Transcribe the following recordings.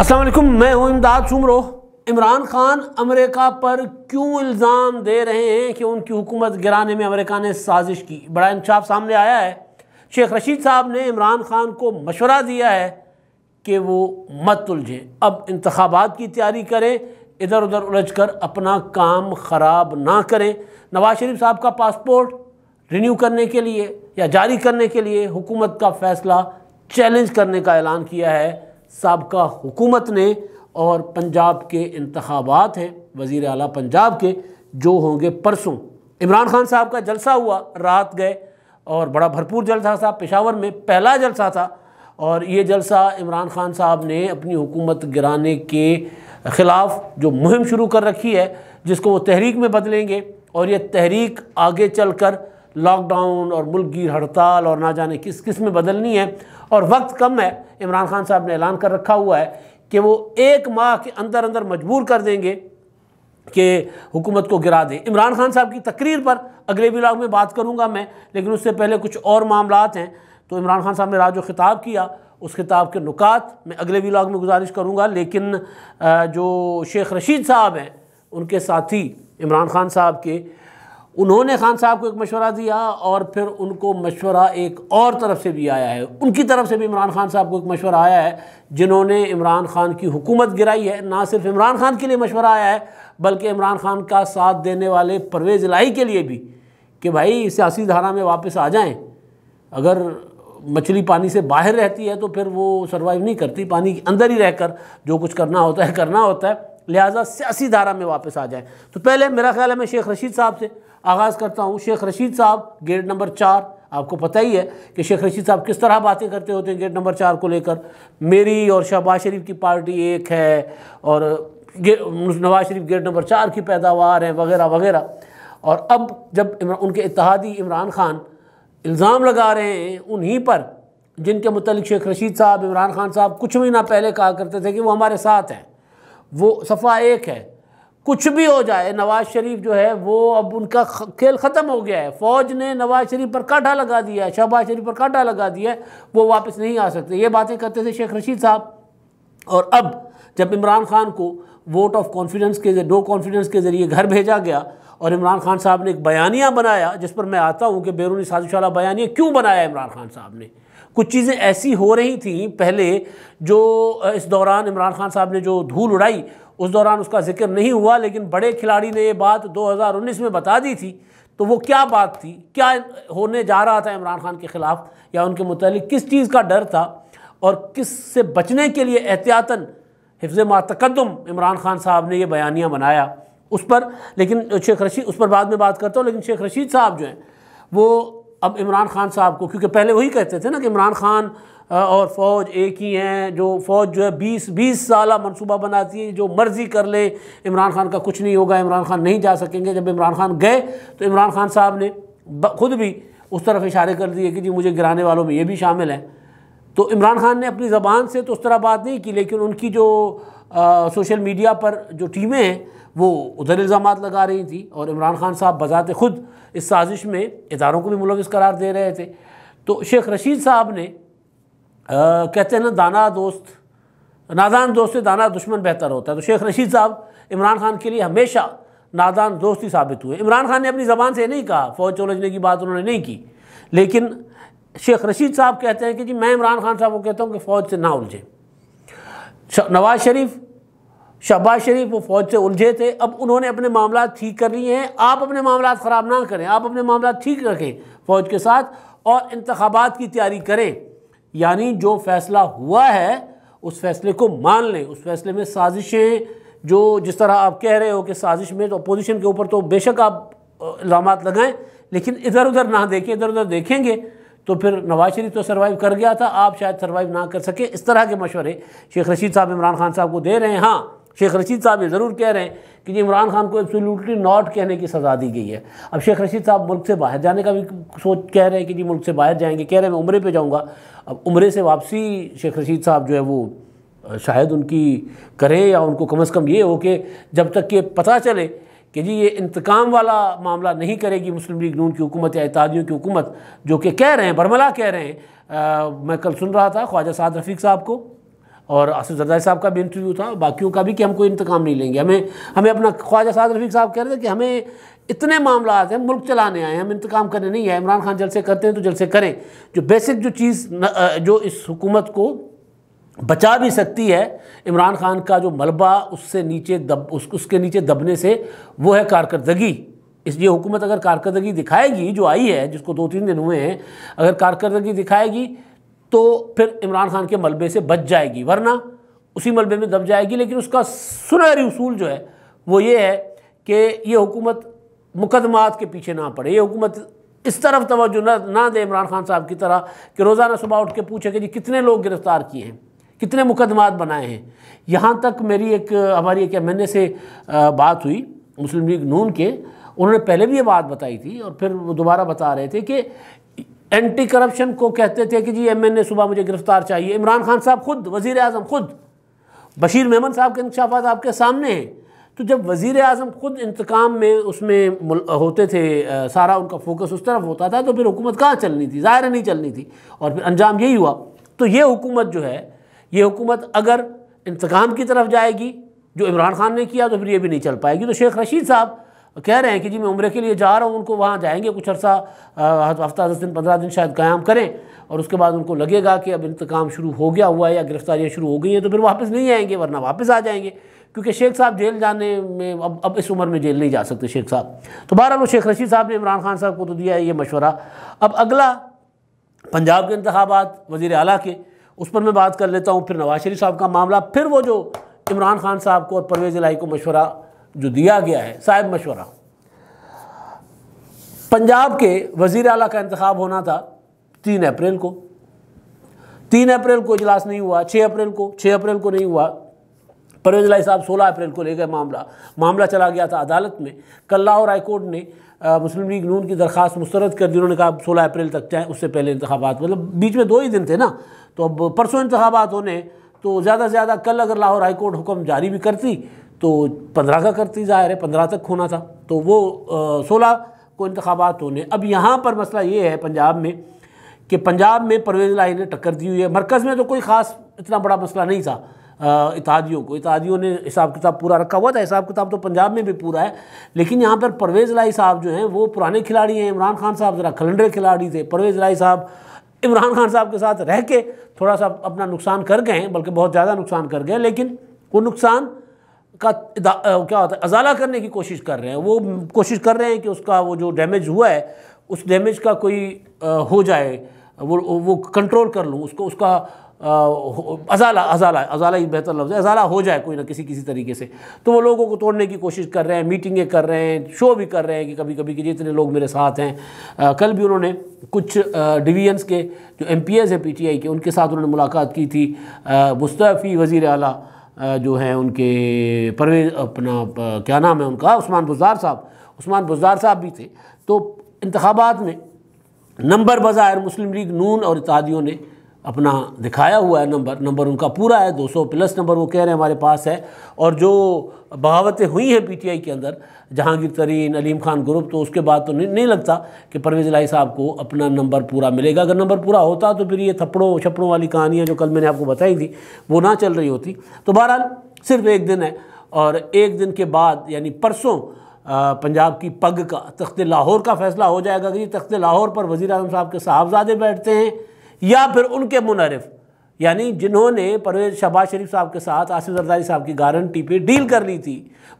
असलम मैं हूँ इमदाद सुमरो इमरान खान अमेरिका पर क्यों इल्ज़ाम दे रहे हैं कि उनकी हुकूमत गिराने में अमेरिका ने साजिश की बड़ा इंशाफ सामने आया है शेख रशीद साहब ने इमरान खान को मशवरा दिया है कि वो मत उलझे अब इंतबात की तैयारी करें इधर उधर उलझ कर अपना काम ख़राब ना करें नवाज शरीफ साहब का पासपोर्ट रिन्यू करने के लिए या जारी करने के लिए हुकूमत का फ़ैसला चैलेंज करने का ऐलान किया है सबका हुकूमत ने और पंजाब के इंतबात हैं वज़ी अला पंजाब के जो होंगे परसों इमरान खान साहब का जलसा हुआ रात गए और बड़ा भरपूर जलसा था पेशावर में पहला जलसा था और ये जलसा इमरान खान साहब ने अपनी हुकूमत गिराने के ख़िलाफ़ जो मुहिम शुरू कर रखी है जिसको वो तहरीक में बदलेंगे और ये तहरीक आगे चल कर लॉकडाउन और मुल्क हड़ताल और ना जाने किस किस में बदलनी है और वक्त कम है इमरान खान साहब ने ऐलान कर रखा हुआ है कि वो एक माह के अंदर अंदर मजबूर कर देंगे कि हुकूमत को गिरा दें इमरान खान साहब की तकरीर पर अगले ब्लॉग में बात करूँगा मैं लेकिन उससे पहले कुछ और मामला हैं तो इमरान खान साहब ने राज खिताब किया उस खिताब के नुकात मैं अगले व्लॉग में गुजारिश करूँगा लेकिन जो शेख रशीद साहब हैं उनके साथी इमरान खान साहब के उन्होंने खान साहब को एक मशवरा दिया और फिर उनको मशवरा एक और तरफ से भी आया है उनकी तरफ से भी इमरान खान साहब को एक मशवरा आया है जिन्होंने इमरान खान की हुकूमत गिराई है ना सिर्फ इमरान खान के लिए मशवरा आया है बल्कि इमरान खान का साथ देने वाले परवेज़ लाही के लिए भी कि भाई सियासी धारा में वापस आ जाएँ अगर मछली पानी से बाहर रहती है तो फिर वो सर्वाइव नहीं करती पानी के अंदर ही रहकर जो कुछ करना होता है करना होता है लिहाजा सियासी धारा में वापस आ जाए तो पहले मेरा ख्याल है मैं शेख रशीद साहब से आगाज़ करता हूँ शेख रशीद साहब गेट नंबर चार आपको पता ही है कि शेख रशीद साहब किस तरह बातें करते होते हैं गेट नंबर चार को लेकर मेरी और शहबाज शरीफ की पार्टी एक है और नवाज शरीफ गेट नंबर चार की पैदावार है वगैरह वगैरह और अब जब उनके इतिहादी इमरान खान इल्ज़ाम लगा रहे हैं उन्हीं पर जिनके मतलब शेख रशीद साहब इमरान खान साहब कुछ महीना पहले कहा करते थे कि वो हमारे साथ हैं वो सफ़ा एक है कुछ भी हो जाए नवाज़ शरीफ जो है वो अब उनका खेल ख़त्म हो गया है फ़ौज ने नवाज़ शरीफ पर काटा लगा दिया है शहबाज शरीफ पर काटा लगा दिया है वो वापस नहीं आ सकते ये बातें करते थे शेख रशीद साहब और अब जब इमरान खान को वोट ऑफ कॉन्फिडेंस के नो कॉन्फिडेंस के ज़रिए घर भेजा गया और इमरान खान साहब ने एक बयानिया बनाया जिस पर मैं आता हूँ कि बैरूनी साजिश वाला बयानिया क्यों बनाया इमरान खान साहब ने कुछ चीज़ें ऐसी हो रही थी पहले जो इस दौरान इमरान खान साहब ने जो धूल उड़ाई उस दौरान उसका जिक्र नहीं हुआ लेकिन बड़े खिलाड़ी ने ये बात 2019 में बता दी थी तो वो क्या बात थी क्या होने जा रहा था इमरान खान के ख़िलाफ़ या उनके मतलब किस चीज़ का डर था और किस से बचने के लिए एहतियातन हिफ्ज मातकदम इमरान खान साहब ने ये बयानियाँ बनाया उस पर लेकिन शेख रशीद उस पर बाद में बात करता हूँ लेकिन शेख रशीद साहब जो हैं वो अब इमरान खान साहब को क्योंकि पहले वही कहते थे ना कि इमरान खान हाँ, और फ़ौज एक ही हैं जो फ़ौज जो है बीस बीस साल मनसूबा बनाती है जो मर्ज़ी कर ले इमरान खान का कुछ नहीं होगा इमरान खान नहीं जा सकेंगे जब इमरान खान गए तो इमरान खान साहब ने ख़ुद भी उस तरफ इशारे कर दिए कि जी मुझे गिराने वालों में ये भी शामिल है तो इमरान खान ने अपनी ज़बान से तो उस तरह बात नहीं की लेकिन उनकी जो आ, सोशल मीडिया पर जो टीमें हैं वो उधर इल्ज़ाम लगा रही थी और इमरान खान साहब बजाते खुद इस साजिश में इदारों को भी मुलविस करार दे रहे थे तो शेख रशीद साहब ने आ, कहते हैं ना दाना दोस्त नादान दोस्त से दाना दुश्मन बेहतर होता है तो शेख रशीद साहब इमरान खान के लिए हमेशा नादान दोस्त ही साबित हुए इमरान खान ने अपनी ज़बान से नहीं कहा फौज उलझने की बात उन्होंने नहीं की लेकिन शेख रशीद साहब कहते हैं कि जी मैं इमरान खान साहब को कहता हूँ कि फ़ौज से ना उलझे नवाज शरीफ शहबाज शरीफ वो फौज से उलझे थे अब उन्होंने अपने मामला ठीक कर लिए हैं आप अपने मामला ख़राब ना करें आप अपने मामला ठीक रखें फ़ौज के साथ और इंतबात की तैयारी करें यानी जो फैसला हुआ है उस फैसले को मान लें उस फैसले में साजिशें जो जिस तरह आप कह रहे हो कि साजिश में तो अपोजिशन के ऊपर तो बेशक आप इल्ज़ाम लगाएं लेकिन इधर उधर ना देखें इधर उधर देखेंगे तो फिर नवाज शरीफ तो सर्वाइव कर गया था आप शायद सर्वाइव ना कर सके इस तरह के मशवरे शेख रशीद साहब इमरान खान साहब को दे रहे हैं हाँ शेख रशीद साहब ये ज़रूर कह रहे हैं कि जी इमरान खान को एब्सोल्युटली नॉट कहने की सज़ा दी गई है अब शेख रशीद साहब मुल्क से बाहर जाने का भी सोच कह रहे हैं कि जी मुल्क से बाहर जाएंगे कह रहे हैं मैं उम्रे पे जाऊँगा अब उम्रे से वापसी शेख रशीद साहब जो है वो शायद उनकी करें या उनको कम अज़ कम ये हो कि जब तक कि पता चले कि जी ये इंतकाम वाला मामला नहीं करेगी मुस्लिम लीग नून की हुकूमत या इतिहादियों की हुकूमत जो कि कह रहे हैं बरमला कह रहे हैं आ, मैं कल सुन रहा था ख्वाजा साद रफ़ीक साहब को और आसिफ जरदारी साहब का भी इंटरव्यू था बाकियों का भी कि हम कोई इंतकाम नहीं लेंगे हमें हमें अपना ख्वाजा साद रफीक साहब कह रहे थे कि हमें इतने मामला हैं मुल्क चलाने आए हैं हम इंतकाम करने नहीं आए इमरान खान जलसे करते हैं तो जलसे करें जो बेसिक जो चीज़ जो इस हुकूमत को बचा भी सकती है इमरान खान का जो मलबा उससे नीचे दब उस, उसके नीचे दबने से वो है कारकर्दगी इसलिए हुकूमत अगर कारकरदगी दिखाएगी जो आई है जिसको दो तीन दिन हुए हैं अगर कारकरदगी दिखाएगी तो फिर इमरान खान के मलबे से बच जाएगी वरना उसी मलबे में दब जाएगी लेकिन उसका सुनहरी उसूल जो है वो ये है कि ये हुकूमत मुकदमात के पीछे ना पड़े ये हुकूमत इस तरफ तोज्जो ना ना दे इमरान खान साहब की तरह कि रोज़ाना सुबह उठ के पूछे कि जी कितने लोग गिरफ़्तार किए हैं कितने मुकदमात बनाए हैं यहाँ तक मेरी एक हमारी एक एम से बात हुई मुस्लिम लीग नून के उन्होंने पहले भी ये बात बताई थी और फिर वो दोबारा बता रहे थे कि एंटी करप्शन को कहते थे कि जी एम एन ए सुबह मुझे गिरफ्तार चाहिए इमरान खान साहब खुद वज़ी अजम खुद बशीर मेमन साहब के इंकशाफात आपके सामने हैं तो जब वजीर अजम ख़ुद इंतकाम में उसमें होते थे आ, सारा उनका फोकस उस तरफ होता था तो फिर हुकूमत कहाँ चलनी थी ज़ाहिर नहीं चलनी थी और फिर अंजाम यही हुआ तो ये हुकूमत जो है ये हुकूमत अगर इंतकाम की तरफ जाएगी जो इमरान खान ने किया तो फिर ये भी नहीं चल पाएगी तो शेख रशीद साहब कह रहे हैं कि जी मैं उम्र के लिए जा रहा हूँ उनको वहाँ जाएंगे कुछ अरसा हफ्ता दस दिन पंद्रह दिन शायद कायम करें और उसके बाद उनको लगेगा कि अब इंतकाम शुरू हो गया हुआ है या गिरफ्तारियाँ शुरू हो गई हैं तो फिर वापस नहीं आएंगे वरना वापस आ जाएंगे क्योंकि शेख साहब जेल जाने में अब अब इस उम्र में जेल नहीं जा सकते शेख साहब तो बहरहाल वो शेख रशीद साहब ने इमरान खान साहब को तो दिया है ये मशवरा अब अगला पंजाब के इंतबात वज़ी अला के उस पर मैं बात कर लेता हूँ फिर नवाज शरीफ साहब का मामला फिर वो जो इमरान खान साहब को और परवेज़ इलाई को मशवरा जो दिया गया है साहिब मशवरा पंजाब के वजीर अला का इंतखब होना था तीन अप्रैल को तीन अप्रैल को इजलास नहीं हुआ छः अप्रैल को छः अप्रैल को नहीं हुआ परवेज लाई साहब सोलह अप्रैल को ले गए मामला मामला चला गया था अदालत में कल्ला और हाईकोर्ट ने आ, मुस्लिम लीग नून की दरख्वास्त मुस्रद कर दी उन्होंने कहा सोलह अप्रैल तक चाहें उससे पहले इंतबात मतलब बीच में दो ही दिन थे ना तो अब परसों इंतबात होने तो ज़्यादा से ज़्यादा कल अगर लाहौर हाईकोर्ट हुक्म जारी भी करती तो पंद्रह का करती ज़ाहिर है पंद्रह तक होना था तो वो सोलह को इंतबात होने अब यहाँ पर मसला ये है पंजाब में कि पंजाब में परवेज लाही ने टक्कर दी हुई है मरकज़ में तो कोई ख़ास इतना बड़ा मसला नहीं था इतिहादियों को इतिहादियों ने हिसाब किताब पूरा रखा हुआ था हिसाब किताब तो पंजाब में भी पूरा है लेकिन यहाँ पर परवेज़ लाई साहब जो हैं वो पुराने खिलाड़ी हैं इमरान खान साहब ज़रा खलंडरे खिलाड़ी थे परवेज़ लाई साहब इमरान खान साहब के साथ रह के थोड़ा सा अपना नुकसान कर गए हैं बल्कि बहुत ज़्यादा नुकसान कर गए लेकिन वो नुकसान का क्या होता है अजाला करने की कोशिश कर रहे हैं वो कोशिश कर रहे हैं कि उसका वो जो डैमेज हुआ है उस डैमेज का कोई आ, हो जाए वो वो कंट्रोल कर लूँ उसको उसका अजाला अजाला अजाला ही बेहतर लफ्ज़ है अजाला हो जाए कोई ना किसी किसी तरीके से तो वो लोगों को तोड़ने की कोशिश कर रहे हैं मीटिंगें कर रहे हैं शो भी कर रहे हैं कि कभी कभी कि जितने लोग मेरे साथ हैं आ, कल भी उन्होंने कुछ डिवीजन्स के जो एम पी एस हैं पी टी आई के उनके साथ उन्होंने मुलाकात की थी मुस्तफ़ी वज़ी अली जो है उनके परवेज अपना क्या नाम है उनका उस्मान बुजार साहब उस्मान बुजार साहब भी थे तो इंतबात में नंबर बज़ाहिर मुस्लिम लीग नून और इतिहादियों ने अपना दिखाया हुआ है नंबर नंबर उनका पूरा है 200 प्लस नंबर वो कह रहे हैं हमारे पास है और जो बहावतें हुई हैं पीटीआई के अंदर जहांगीर तरीन अलीम खान ग्रुप तो उसके बाद तो नहीं, नहीं लगता कि परवेज़ लाई साहब को अपना नंबर पूरा मिलेगा अगर नंबर पूरा होता तो फिर ये थप्पड़ों छपड़ों वाली कहानियाँ जो कल मैंने आपको बताई थी वो ना चल रही होती तो बहरहाल सिर्फ एक दिन है और एक दिन के बाद यानी परसों पंजाब की पग का तख्त लाहौर का फैसला हो जाएगा कि तख्त लाहौर पर वज़ी अजम साहब के साहबजादे बैठते हैं या फिर उनके मुनरफ यानी जिन्होंने परवेज शहबाज शरीफ साहब के साथ आसिफ जरदारी साहब की गारंटी पे डील कर ली थी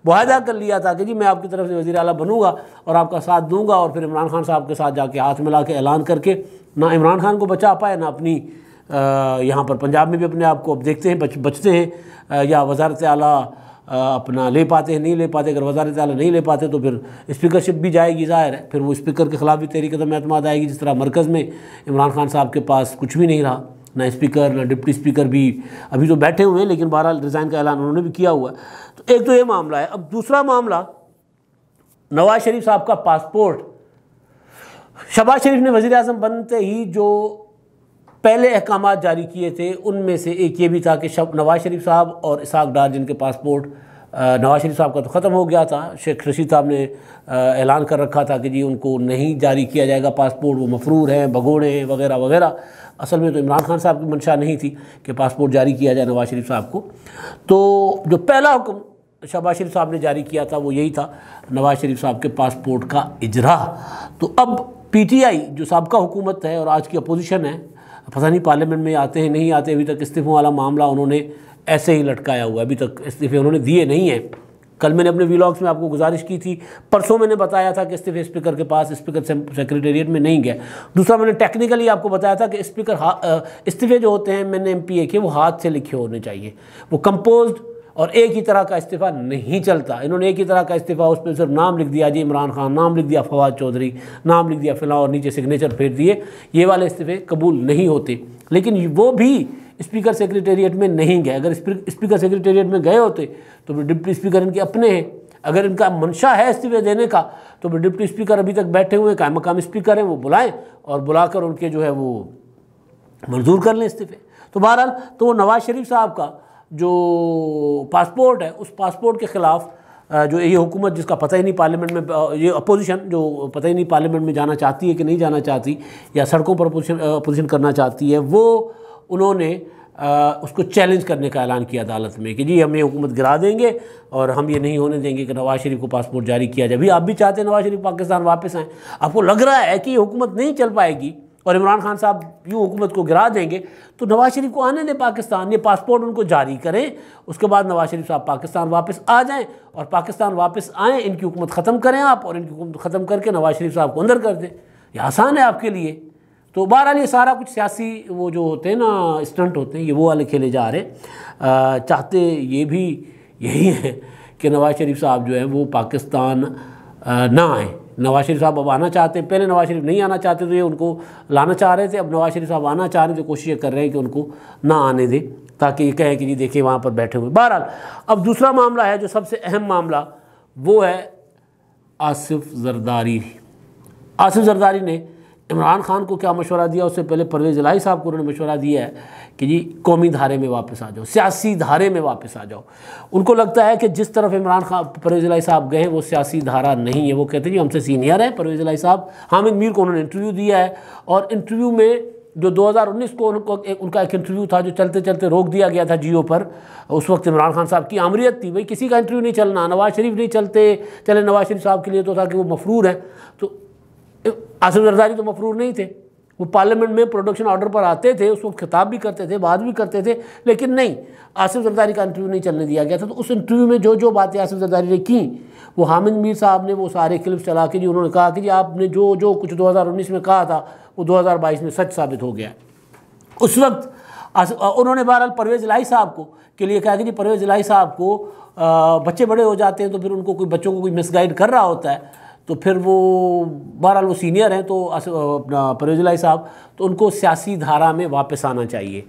वायदा कर लिया था कि जी मैं आपकी तरफ से वजी अला बनूंगा और आपका साथ दूंगा और फिर इमरान खान साहब के साथ जाके हाथ मिला के ऐलान करके ना इमरान खान को बचा पाए ना अपनी यहाँ पर पंजाब में भी अपने आप को अब देखते हैं बच, बचते हैं या वजारत अली अपना ले पाते हैं नहीं ले पाते अगर वजारत आला नहीं ले पाते तो फिर स्पीकरशिप भी जाएगी ज़ाहिर है फिर वो स्पीकर के ख़िलाफ़ भी तहरीक कदम अतमाद आएगी जिस तरह मरकज़ में इमरान खान साहब के पास कुछ भी नहीं रहा ना स्पीकर ना डिप्टी स्पीकर भी अभी तो बैठे हुए हैं लेकिन बहरहाल रिज़ाइन का ऐलान उन्होंने भी किया हुआ है तो एक तो ये मामला है अब दूसरा मामला नवाज शरीफ साहब का पासपोर्ट शबाज शरीफ ने वज़ी अजम बनते ही जो पहले अहकाम जारी किए थे उनमें से एक ये भी था कि शब नवाज़ शरीफ साहब और इसाक डार जिनके पासपोर्ट नवाज़ शरीफ साहब का तो ख़त्म हो गया था शेख रशीद साहब ने ऐलान कर रखा था कि जी उनको नहीं जारी किया जाएगा पासपोर्ट वो मफरूर हैं भगोड़े हैं वगैरह वगैरह असल में तो इमरान खान साहब की मंशा नहीं थी कि पासपोर्ट जारी किया जाए नवाज़ शरीफ साहब को तो जो पहला हुक्म शहबाज शरीफ साहब ने जारी किया था वो यही था नवाज़ शरीफ साहब के पासपोर्ट का इजरा तो अब पीटीआई जो सबका हुकूमत है और आज की अपोजिशन है पता नहीं पार्लियामेंट में आते हैं नहीं आते अभी तक इस्तीफों वाला मामला उन्होंने ऐसे ही लटकाया हुआ है अभी तक इस्तीफे उन्होंने दिए नहीं हैं कल मैंने अपने वीलॉग्स में आपको गुजारिश की थी परसों मैंने बताया था कि इस्तीफे स्पीकर के पास स्पीकर सेक्रेटेरिएट में नहीं गया दूसरा मैंने टेक्निकली आपको बताया था कि स्पीकर इस्तीफे जो होते हैं मैंने एम के वो हाथ से लिखे होने चाहिए वो कंपोज्ड और एक ही तरह का इस्तीफ़ा नहीं चलता इन्होंने एक ही तरह का इस्तीफ़ा उस पर सिर्फ नाम लिख दिया जी इमरान खान नाम लिख दिया फवाद चौधरी नाम लिख दिया फिलहाल और नीचे सिग्नेचर फेर दिए ये वाले इस्तीफ़े कबूल नहीं होते लेकिन वो भी स्पीकर सेक्रेटेरिएट में नहीं गए अगर स्पीकर सेक्रेटेरिएट में गए होते तो डिप्टी स्पीकर इनके अपने हैं अगर इनका मंशा है इस्तीफे देने का तो डिप्टी स्पीकर अभी तक बैठे हुए काय मकाम स्पीकर हैं वो बुलाएं और बुलाकर उनके जो है वो मंजूर कर लें इस्तीफे तो बहरहाल तो वो नवाज़ शरीफ साहब का जो पासपोर्ट है उस पासपोर्ट के ख़िलाफ़ जो ये हुकूमत जिसका पता ही नहीं पार्लियामेंट में ये अपोजिशन जो पता ही नहीं पार्लियामेंट में जाना चाहती है कि नहीं जाना चाहती या सड़कों पर अपोजिशन अपोजिशन करना चाहती है वो उन्होंने उसको चैलेंज करने का ऐलान किया अदालत में कि जी हम ये हुकूमत गिरा देंगे और हम ये नहीं होने देंगे कि नवाज़ शरीफ को पासपोर्ट जारी किया जाए अभी आप भी चाहते हैं नवाज़ शरीफ पाकिस्तान वापस आएँ आपको लग रहा है कि ये हुकूमत नहीं चल पाएगी और इमरान खान साहब यूँ हुकूमत को गिरा देंगे तो नवाज़ शरीफ को आने दें पाकिस्तान ये पासपोर्ट उनको जारी करें उसके बाद नवाज़ शरीफ साहब पाकिस्तान वापस आ जाएं और पाकिस्तान वापस आएँ इनकी हुकूमत ख़त्म करें आप और इनकी हुकूमत ख़त्म करके नवाज़ शरीफ साहब को अंदर कर दें ये आसान है आपके लिए तो बहरहाल ये सारा कुछ सियासी वो जो होते हैं ना स्टंट होते हैं ये वो वाले खेले जा रहे हैं चाहते ये भी यही है कि नवाज़ शरीफ साहब जो है वो पाकिस्तान ना आएँ नवाज शरीफ साहब अब आना चाहते हैं पहले नवाज शरीफ नहीं आना चाहते तो ये उनको लाना चाह रहे थे अब नवाज शरीफ साहब आना चाह रहे हैं तो कोशिश कर रहे हैं कि उनको ना आने दें ताकि ये कहें कि जी देखिए वहाँ पर बैठे हुए बहरहाल अब दूसरा मामला है जो सबसे अहम मामला वो है आसिफ जरदारी आसिफ जरदारी ने इमरान खान को क्या मशवरा दिया उससे पहले परवेज़ इलाही साहब को उन्होंने मशवरा दिया है कि जी कौमी धारे में वापस आ जाओ सियासी धारे में वापस आ जाओ उनको लगता है कि जिस तरफ इमरान खान परवेज़ इलाही साहब गए वो सियासी धारा नहीं है वो कहते हैं जी हमसे सीनियर हैं परवेज़ इलाही साहब हामिद मीर को उन्होंने इंटरव्यू दिया है और इंटरव्यू में जो 2019 को उनको एक, उनका एक इंटरव्यू था जो चलते चलते रोक दिया गया था जियो पर उस वक्त इमरान खान साहब की आमरीत थी भाई किसी का इंटरव्यू नहीं चलना नवाज़ शरीफ नहीं चलते चले नवाज़ शरीफ साहब के लिए तो था कि वो मफरूर हैं तो आसिफ जरदारी तो मफरूर नहीं थे वो पार्लियामेंट में प्रोडक्शन ऑर्डर पर आते थे उसको खिताब भी करते थे बात भी करते थे लेकिन नहीं आसिफ जरदारी का इंटरव्यू नहीं चलने दिया गया था तो उस इंटरव्यू में जो जो बातें आसिफ जरदारी ने की वो हामिद मीर साहब ने वो सारे क्लिप्स चला के जी उन्होंने कहा कि जी आपने जो जो कुछ उन्नीस में कहा था वो बाईस में सच साबित हो गया उस वक्त उन्होंने बहरहाल परवेज़ लाई साहब को के लिए कहा कि जी परवेज़ लाई साहब को आ, बच्चे बड़े हो जाते हैं तो फिर उनको कोई बच्चों को कोई मिसगाइड कर रहा होता है तो फिर वो बहरहाल वो सीनियर हैं तो अपना परवेजलाई साहब तो उनको सियासी धारा में वापस आना चाहिए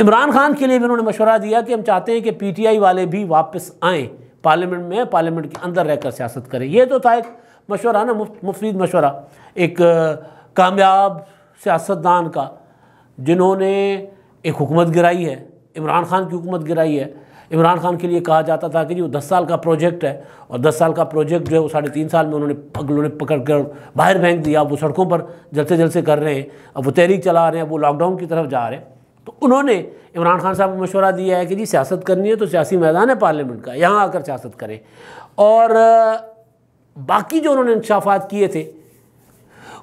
इमरान खान के लिए भी उन्होंने मशवरा दिया कि हम चाहते हैं कि पीटीआई वाले भी वापस आएँ पार्लियामेंट में पार्लियामेंट के अंदर रहकर सियासत करें ये तो था एक मशवरा ना मुफीद मशवरा एक कामयाब सियासतदान का जिन्होंने एक हुकूमत गिराई है इमरान खान की हुकूमत गिराई है इमरान खान के लिए कहा जाता था कि जी वो दस साल का प्रोजेक्ट है और दस साल का प्रोजेक्ट जो है वो साढ़े तीन साल में उन्होंने पगलों ने पकड़ कर बाहर फेंक दिया वो सड़कों पर जलसे जलसे कर रहे हैं अब वो तहरीक चला रहे हैं वो लॉकडाउन की तरफ जा रहे हैं तो उन्होंने इमरान खान साहब को मशवरा दिया है कि जी सियासत करनी है तो सियासी मैदान है पार्लियामेंट का यहाँ आकर सियासत करें और बाकी जो उन्होंने इंकशाफात किए थे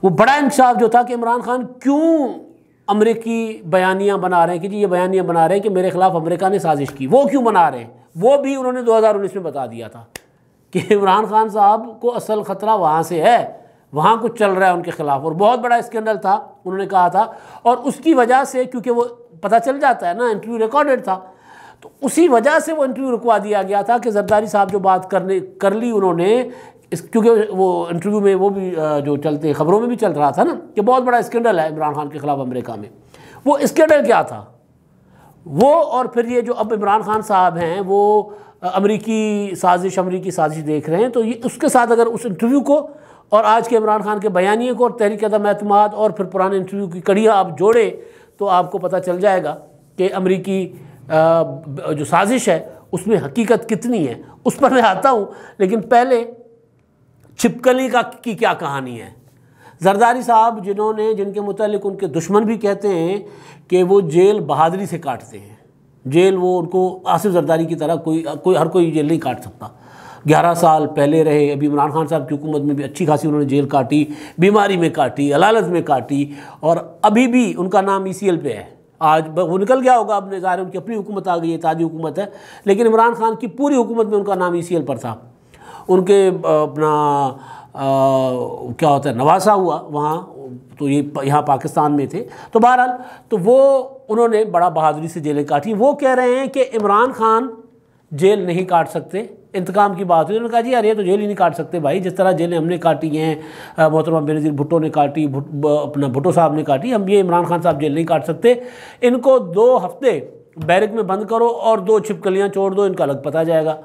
वो बड़ा इंकशाफ जो था कि इमरान खान क्यों अमरीकी बयानियाँ बना रहे हैं कि जी ये बयानियाँ बना रहे हैं कि मेरे ख़िलाफ़ अमरीका ने साजिश की वो क्यों बना रहे हैं वो भी उन्होंने उन्नीस में बता दिया था कि इमरान खान साहब को असल ख़तरा वहाँ से है वहाँ कुछ चल रहा है उनके ख़िलाफ़ और बहुत बड़ा स्कैंडल था उन्होंने कहा था और उसकी वजह से क्योंकि वो पता चल जाता है ना इंटरव्यू रिकॉर्डेड था तो उसी वजह से वो इंटरव्यू रुकवा दिया गया था कि जरदारी साहब जो बात करने कर ली उन्होंने इस क्योंकि वो इंटरव्यू में वो भी जो चलते ख़बरों में भी चल रहा था ना कि बहुत बड़ा स्कैंडल है इमरान खान के ख़िलाफ़ अमेरिका में वो स्कैंडल क्या था वो और फिर ये जो अब इमरान खान साहब हैं वो अमरीकी साजिश अमरीकी साजिश देख रहे हैं तो ये उसके साथ अगर उस इंटरव्यू को और आज के इमरान खान के बयानी को और तहरीक अदम अतमाद और फिर पुराने इंटरव्यू की कड़ियाँ आप जोड़े तो आपको पता चल जाएगा कि अमरीकी जो साजिश है उसमें हकीकत कितनी है उस पर मैं आता हूँ लेकिन पहले छिपकली का की क्या कहानी है जरदारी साहब जिन्होंने जिनके मुतलिक उनके दुश्मन भी कहते हैं कि वो जेल बहादरी से काटते हैं जेल वो उनको आसिफ जरदारी की तरह कोई कोई हर कोई जेल नहीं काट सकता ग्यारह साल पहले रहे अभी इमरान खान साहब की हुकूमत में भी अच्छी खासी उन्होंने जेल काटी बीमारी में काटी अलालत में काटी और अभी भी उनका नाम ई सी एल पे है आज वो निकल गया होगा अब ज़ाहिर उनकी अपनी हुकूमत आ गई है ताजी हुकूमत है लेकिन इमरान खान की पूरी हुकूमत में उनका नाम ई सी एल पर था उनके अपना आ, क्या होता है नवासा हुआ वहाँ तो ये यहाँ पाकिस्तान में थे तो बहरहाल तो वो उन्होंने बड़ा बहादुरी से जेलें काटी वो कह रहे हैं कि इमरान खान जेल नहीं काट सकते इंतकाम की बात हुई उन्होंने कहा जी यार ये तो जेल ही नहीं काट सकते भाई जिस तरह जेलें हमने काटी हैं मोहतरमा बेनजी भुट्टो ने काटी भुट, अपना भुट्टो साहब ने काटी हम ये इमरान खान साहब जेल नहीं काट सकते इनको दो हफ्ते बैरक में बंद करो और दो छिपकलियाँ छोड़ दो इनका अलग पता जाएगा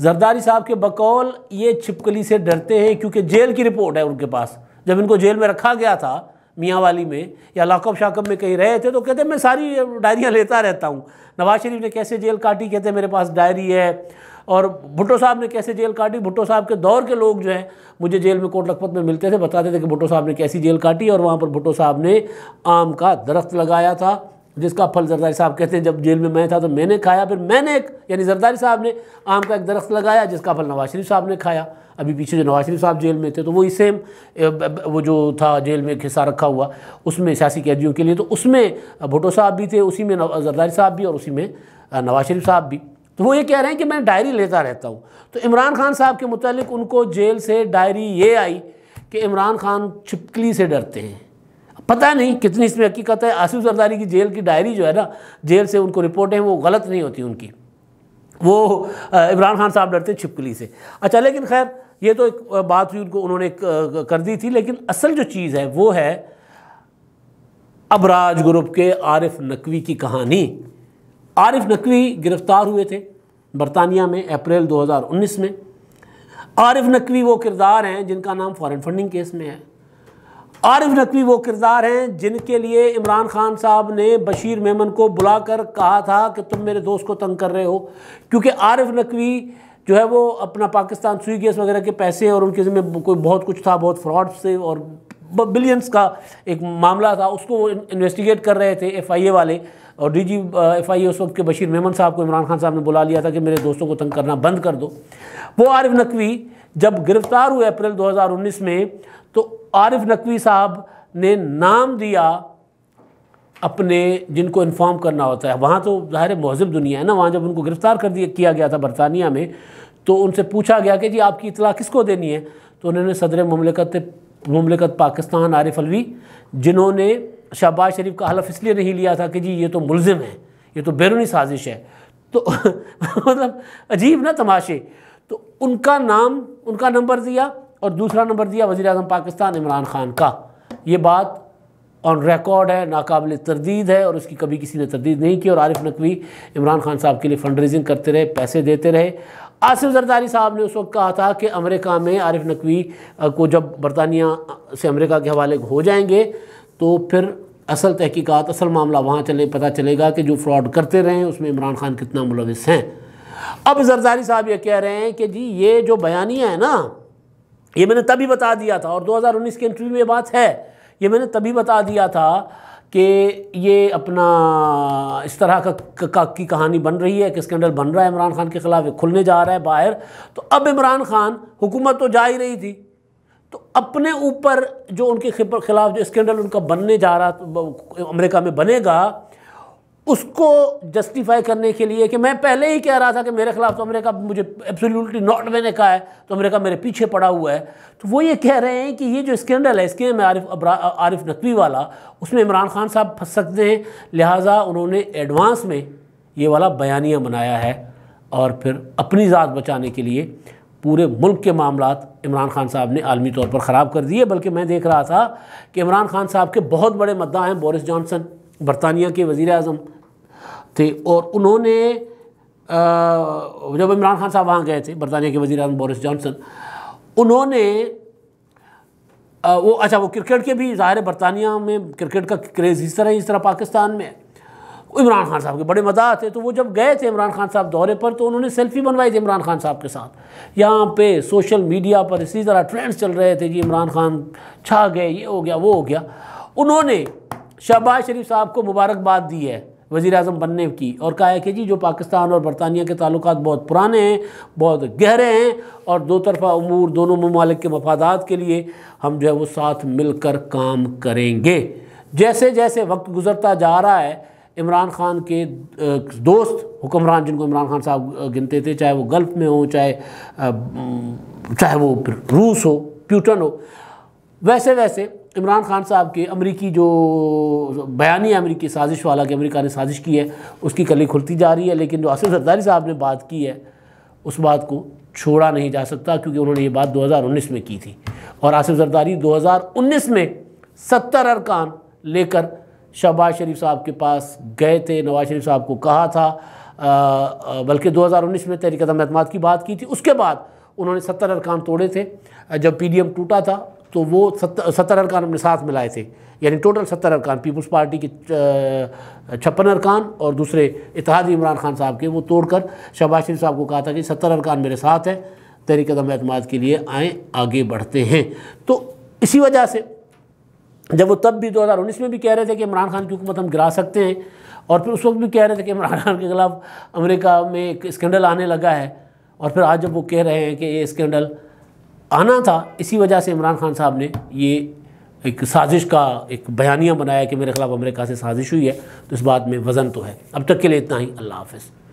जरदारी साहब के बकौल ये छिपकली से डरते हैं क्योंकि जेल की रिपोर्ट है उनके पास जब इनको जेल में रखा गया था मियाँ वाली में या लाकब शाकब में कहीं रहे थे तो कहते मैं सारी डायरियाँ लेता रहता हूँ नवाज शरीफ ने कैसे जेल काटी कहते मेरे पास डायरी है और भुट्टो साहब ने कैसे जेल काटी भुट्टो साहब के दौर के लोग जो हैं मुझे जेल में कोट लखपत में मिलते थे बताते थे कि भुट्टो साहब ने कैसी जेल काटी और वहाँ पर भुट्टो साहब ने आम का दरख्त लगाया था जिसका फल जरदारी साहब कहते हैं जब जेल में मैं था तो मैंने खाया फिर मैंने एक यानी जरदारी साहब ने आम का एक दरख्त लगाया जिसका फल नवाज शरीफ साहब ने खाया अभी पीछे जो नवाज शरीफ साहब जेल में थे तो वही सेम वो जो था जेल में एक हिस्सा रखा हुआ उसमें सियासी कैदियों के लिए तो उसमें भुटो साहब भी थे उसी में जरदारी साहब भी और उसी में नवाज शरीफ साहब भी तो वो ये कह रहे हैं कि मैं डायरी लेता रहता हूँ तो इमरान खान साहब के मुतल उनको जेल से डायरी ये आई कि इमरान खान छिपकली से डरते हैं पता नहीं कितनी इसमें हकीकत है आसिफ जरदारी की जेल की डायरी जो है ना जेल से उनको रिपोर्टें वो गलत नहीं होती उनकी वो इमरान खान साहब डरते छिपकली से अच्छा लेकिन खैर ये तो एक बात हुई उनको उन्होंने कर दी थी लेकिन असल जो चीज़ है वो है अबराज ग्रुप के आरिफ नकवी की कहानी आरिफ नकवी गिरफ्तार हुए थे बरतानिया में अप्रैल 2019 में आरिफ नकवी वो किरदार हैं जिनका नाम फॉरेन फंडिंग केस में है आरिफ नकवी वो किरदार हैं जिनके लिए इमरान खान साहब ने बशीर मेमन को बुलाकर कहा था कि तुम मेरे दोस्त को तंग कर रहे हो क्योंकि आरिफ नकवी जो है वो अपना पाकिस्तान सुई गैस वगैरह के पैसे और उनके जिम्मे कोई बहुत कुछ था बहुत फ्रॉड से और बिलियंस का एक मामला था उसको वो इन्वेस्टिगेट कर रहे थे एफआईए वाले और डीजी एफआईए उस वक्त के बशीर मेमन साहब को इमरान खान साहब ने बुला लिया था कि मेरे दोस्तों को तंग करना बंद कर दो वो आरिफ नकवी जब गिरफ्तार हुए अप्रैल 2019 में आरिफ नकवी साहब ने नाम दिया अपने जिनको इन्फॉर्म करना होता है वहाँ तो ज़ाहिर महजब दुनिया है ना वहाँ जब उनको गिरफ़्तार कर दिया किया गया था बरतानिया में तो उनसे पूछा गया कि जी आपकी इतला किसको देनी है तो उन्होंने सदर ममलिकत ममलिकत पाकिस्तान आरिफ अलवी जिन्होंने शहबाज शरीफ का हलफ इसलिए नहीं लिया था कि जी ये तो मुलिम है ये तो बैरूनी साजिश है तो मतलब अजीब ना तमाशे तो उनका नाम उनका नंबर दिया और दूसरा नंबर दिया वज़ी अजम पाकिस्तान इमरान खान का ये बात ऑन रिकॉर्ड है नाकबिल तरदीद है और उसकी कभी किसी ने तरदीद नहीं की और आरिफ नकवी इमरान खान साहब के लिए फ़ंड रेजिंग करते रहे पैसे देते रहे आसिफ जरदारी साहब ने उस वक्त कहा था कि अमेरिका में आरिफ नकवी को जब बरतानिया से अमेरिका के हवाले हो जाएंगे तो फिर असल तहकीकात असल मामला वहाँ चले पता चलेगा कि जो फ्रॉड करते रहे हैं उसमें इमरान खान कितना मुलविस हैं अब जरदारी साहब ये कह रहे हैं कि जी ये जो बयानियाँ है ना ये मैंने तभी बता दिया था और 2019 के इंटरव्यू में बात है ये मैंने तभी बता दिया था कि ये अपना इस तरह का, का, का की कहानी बन रही है कि स्कैंडल बन रहा है इमरान खान के ख़िलाफ़ खुलने जा रहा है बाहर तो अब इमरान खान हुकूमत तो जा ही रही थी तो अपने ऊपर जो उनके खिलाफ जो स्कैंडल उनका बनने जा रहा अमेरिका में बनेगा उसको जस्टिफाई करने के लिए कि मैं पहले ही कह रहा था कि मेरे खिलाफ तो अमेरिका मुझे एब्सोल्युटली नॉट मैंने कहा है तो अमेरिका मेरे पीछे पड़ा हुआ है तो वो ये कह रहे हैं कि ये जो स्कैंडल है स्कैम है आरिफ आरिफ नकवी वाला उसमें इमरान खान साहब फंस सकते हैं लिहाजा उन्होंने एडवांस में ये वाला बयानिया बनाया है और फिर अपनी ज़ात बचाने के लिए पूरे मुल्क के मामला इमरान खान साहब ने आलमी तौर पर ख़राब कर दिए बल्कि मैं देख रहा था कि इमरान खान साहब के बहुत बड़े मद्दा हैं बोरिस जॉनसन बरतानिया के वज़ी अजम थे और उन्होंने जब इमरान खान साहब वहाँ गए थे बरतानिया के वजी अजम बोरिस जॉनसन उन्होंने वो अच्छा वो क्रिकेट के भी ज़ाहिर बरतानिया में क्रिकेट का क्रेज़ इस तरह इस तरह पाकिस्तान में इमरान खान साहब के बड़े मदा थे तो वो जब गए थे इमरान खान साहब दौरे पर तो उन्होंने सेल्फी बनवाई थी इमरान खान साहब के साथ यहाँ पे सोशल मीडिया पर इसी तरह ट्रेंड्स चल रहे थे कि इमरान खान छा गए ये हो गया वो हो गया उन्होंने शहबाज शरीफ साहब को मुबारकबाद दी है वज़ी अजम बनने की और कहा है कि जी जो पाकिस्तान और बरतानिया के ताल्लुक बहुत पुराने हैं बहुत गहरे हैं और दो तरफा अमूर दोनों ममालिक के मफादात के लिए हम जो है वो साथ मिलकर काम करेंगे जैसे जैसे वक्त गुजरता जा रहा है इमरान खान के दोस्त हुक्मरान जिनको इमरान खान साहब गिनते थे चाहे वो गल्फ़ में हों चाहे चाहे वो रूस हो प्यूटन हो वैसे वैसे इमरान खान साहब के अमरीकी जो बयानी अमरीकी साजिश वाला कि अमरीका ने साजिश की है उसकी कली खुलती जा रही है लेकिन जो आसिफ जरदारी साहब ने बात की है उस बात को छोड़ा नहीं जा सकता क्योंकि उन्होंने ये बात 2019 में की थी और आसिफ जरदारी 2019 में सत्तर अरकान लेकर शहबाज शरीफ साहब के पास गए थे नवाज शरीफ साहब को कहा था बल्कि 2019 में तहरीकदम अदम की बात की थी उसके बाद उन्होंने सत्तर अरकान तोड़े थे जब पी डी एम टूटा था तो वो सत्तर सत्तर अरकान अपने साथ मिलाए थे यानी टोटल सत्तर अरकान पीपल्स पार्टी के छप्पन अरकान और दूसरे इतिहाद इमरान खान साहब के वो तोड़कर शहबाज शरीफ साहब को कहा था कि सत्तर अरकान मेरे साथ हैं तहरीक कदम अतमाद के लिए आए आगे बढ़ते हैं तो इसी वजह से जब वो तब भी 2019 में भी कह रहे थे कि इमरान खान की हुकूमत हम गिरा सकते हैं और फिर उस वक्त भी कह रहे थे कि इमरान खान के खिलाफ अमेरिका में एक स्कैंडल आने लगा है और फिर आज जब वो कह रहे हैं कि ये स्कैंडल आना था इसी वजह से इमरान खान साहब ने ये एक साजिश का एक बयानिया बनाया कि मेरे खिलाफ अमेरिका से साजिश हुई है तो इस बात में वज़न तो है अब तक के लिए इतना ही अल्लाह हाफिज़